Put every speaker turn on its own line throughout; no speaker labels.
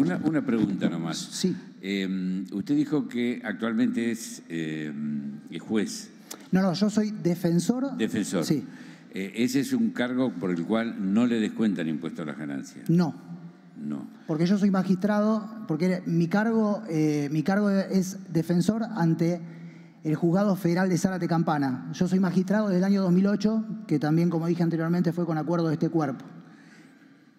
Una, pregunta nomás. Sí. Em, usted dijo que actualmente em, es juez.
No, no, yo soy defensor. Defensor. Sí.
Eh, ese es un cargo por el cual no le descuentan impuestos a las ganancias. No. No.
Porque yo soy magistrado, porque mi cargo, eh, mi cargo es defensor ante el juzgado federal de Zárate Campana. Yo soy magistrado desde el año 2008, que también, como dije anteriormente, fue con acuerdo de este cuerpo.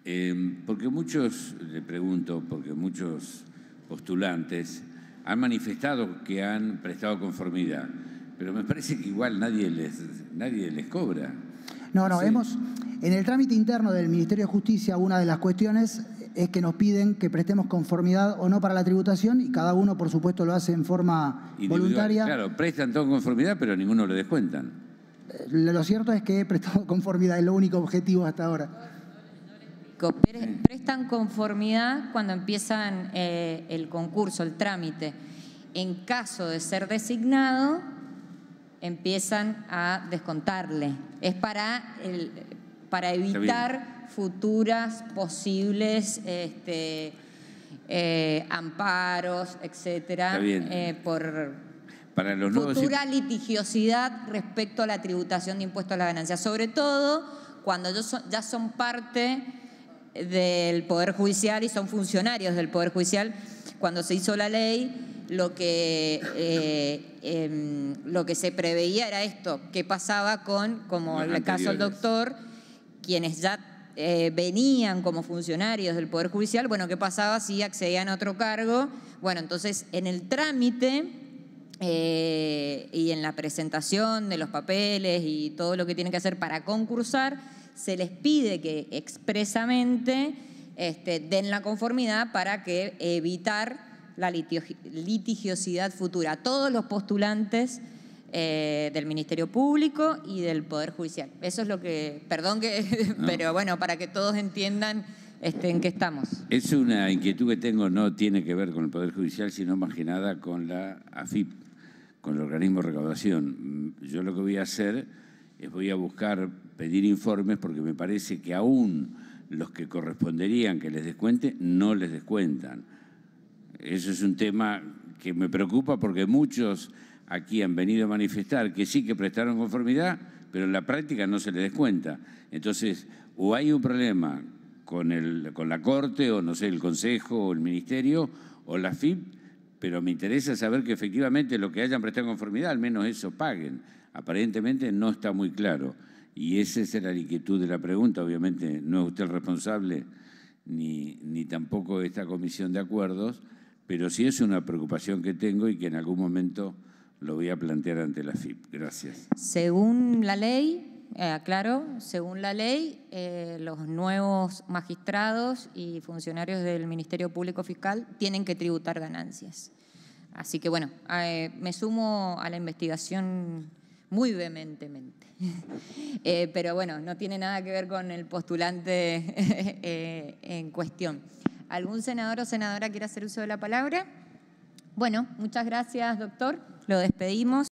Em, porque muchos, le pregunto, porque muchos postulantes han manifestado que han prestado conformidad, pero me parece que igual nadie les, nadie les cobra.
No, no, hemos, en el trámite interno del Ministerio de Justicia una de las cuestiones es que nos piden que prestemos conformidad o no para la tributación y cada uno, por supuesto, lo hace en forma voluntaria.
Claro, prestan todo conformidad, pero ninguno le descuentan.
Eh, lo cierto es que he prestado conformidad, es lo único objetivo hasta ahora.
Prestan conformidad cuando empiezan eh, el concurso, el trámite. En caso de ser designado, empiezan a descontarle. Es para, para evitar futuras posibles este, eh, amparos, etcétera, eh, por
para los futura
litigiosidad respecto a la tributación de impuestos a la ganancia, sobre todo cuando ya son parte del Poder Judicial y son funcionarios del Poder Judicial. Cuando se hizo la ley, lo que, eh, em, lo que se preveía era esto, qué pasaba con, como en el caso del doctor, quienes ya eh, venían como funcionarios del Poder Judicial, bueno, qué pasaba si accedían a otro cargo. Bueno, entonces en el trámite... Eh, y en la presentación de los papeles y todo lo que tienen que hacer para concursar, se les pide que expresamente este, den la conformidad para que evitar la litigiosidad futura. Todos los postulantes eh, del Ministerio Público y del Poder Judicial. Eso es lo que, perdón que, pero bueno, para que todos entiendan este, en qué estamos.
Es una inquietud que tengo, no tiene que ver con el Poder Judicial, sino más que nada con la AFIP, con el organismo de recaudación. Yo lo que voy a hacer eh, voy a buscar pedir informes porque me parece que aún los que corresponderían que les descuente no les descuentan. Eso es un tema que me preocupa porque muchos aquí han venido a manifestar que sí que prestaron conformidad, pero en la práctica no se les descuenta. Entonces, o hay un problema con, el, con la Corte o no sé, el Consejo o el Ministerio o la FIP pero me interesa saber que efectivamente lo que hayan prestado conformidad, al menos eso paguen. Aparentemente no está muy claro. Y esa es la inquietud de la pregunta. Obviamente no es usted el responsable, ni, ni tampoco esta comisión de acuerdos, pero sí es una preocupación que tengo y que en algún momento lo voy a plantear ante la FIP. Gracias.
Según la ley, eh, aclaro, según la ley, eh, los nuevos magistrados y funcionarios del Ministerio Público Fiscal tienen que tributar ganancias. Así que bueno, eh, me sumo a la investigación muy vehementemente. Eh, pero bueno, no tiene nada que ver con el postulante en cuestión. ¿Algún senador o senadora quiere hacer uso de la palabra? Bueno, muchas gracias, doctor. Lo despedimos.